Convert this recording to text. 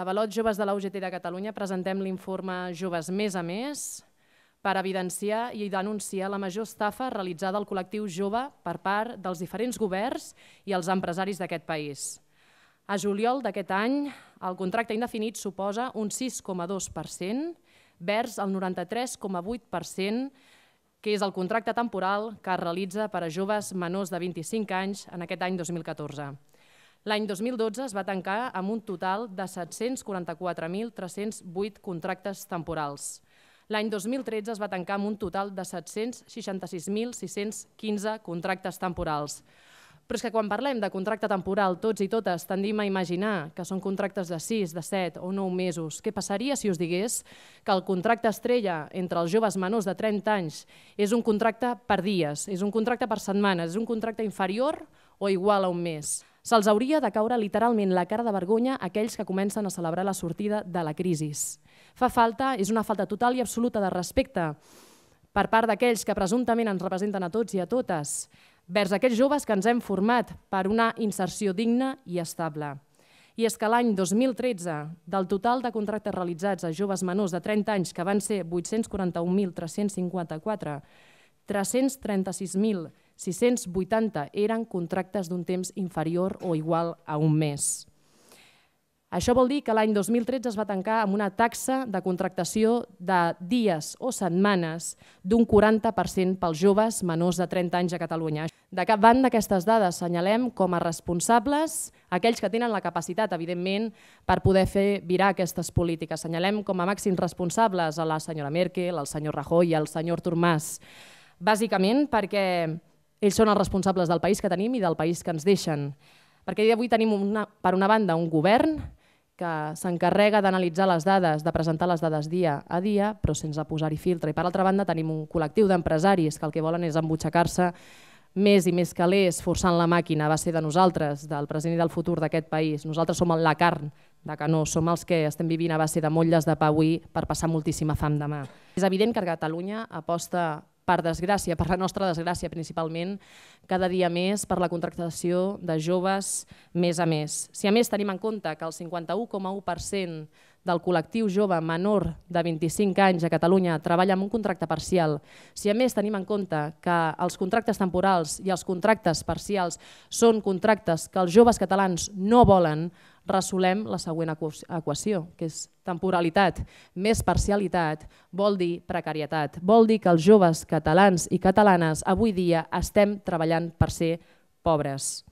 L'Avalot Joves de la UGT de Catalunya presentem l'informe Joves Més a Més per evidenciar i denunciar la major estafa realitzada al col·lectiu jove per part dels diferents governs i els empresaris d'aquest país. A juliol d'aquest any, el contracte indefinit suposa un 6,2% vers el 93,8% que és el contracte temporal que es realitza per a joves menors de 25 anys en aquest any 2014. L'any 2012 es va tancar amb un total de 744.308 contractes temporals. L'any 2013 es va tancar amb un total de 766.615 contractes temporals. Però és que quan parlem de contracte temporal, tots i totes tendim a imaginar que són contractes de 6, de 7 o 9 mesos. Què passaria si us digués que el contracte estrella entre els joves menors de 30 anys és un contracte per dies, és un contracte per setmanes, és un contracte inferior o igual a un mes? Se'ls hauria de caure literalment la cara de vergonya a aquells que comencen a celebrar la sortida de la crisi. Fa falta, és una falta total i absoluta de respecte per part d'aquells que presumptament ens representen a tots i a totes, vers aquells joves que ens hem format per una inserció digna i estable. I és que l'any 2013, del total de contractes realitzats a joves menors de 30 anys, que van ser 841.354, 336.000 680 eren contractes d'un temps inferior o igual a un mes. Això vol dir que l'any 2013 es va tancar amb una taxa de contractació de dies o setmanes d'un 40% pels joves menors de 30 anys a Catalunya. De cap banda aquestes dades senyalem com a responsables aquells que tenen la capacitat, evidentment, per poder fer virar aquestes polítiques. Senyalem com a màxims responsables a la senyora Merkel, al senyor Rajoy i al senyor Turmàs. Bàsicament perquè ells són els responsables del país que tenim i del país que ens deixen. Perquè avui tenim, una, per una banda, un govern que s'encarrega d'analitzar les dades, de presentar les dades dia a dia, però sense posar-hi filtre. I per altra banda tenim un col·lectiu d'empresaris que el que volen és embutxacar-se més i més calés forçant la màquina va ser de nosaltres, del present i del futur d'aquest país. Nosaltres som la carn de que no som els que estem vivint a base de motlles de pa avui per passar moltíssima fam demà. És evident que Catalunya aposta per desgràcia, per la nostra desgràcia principalment, cada dia més per la contractació de joves més a més. Si a més tenim en compte que el 51,1% del col·lectiu jove menor de 25 anys a Catalunya treballa amb un contracte parcial, si a més tenim en compte que els contractes temporals i els contractes parcials són contractes que els joves catalans no volen, resolem la següent equació, que és temporalitat més parcialitat vol dir precarietat, vol dir que els joves catalans i catalanes avui dia estem treballant per ser pobres.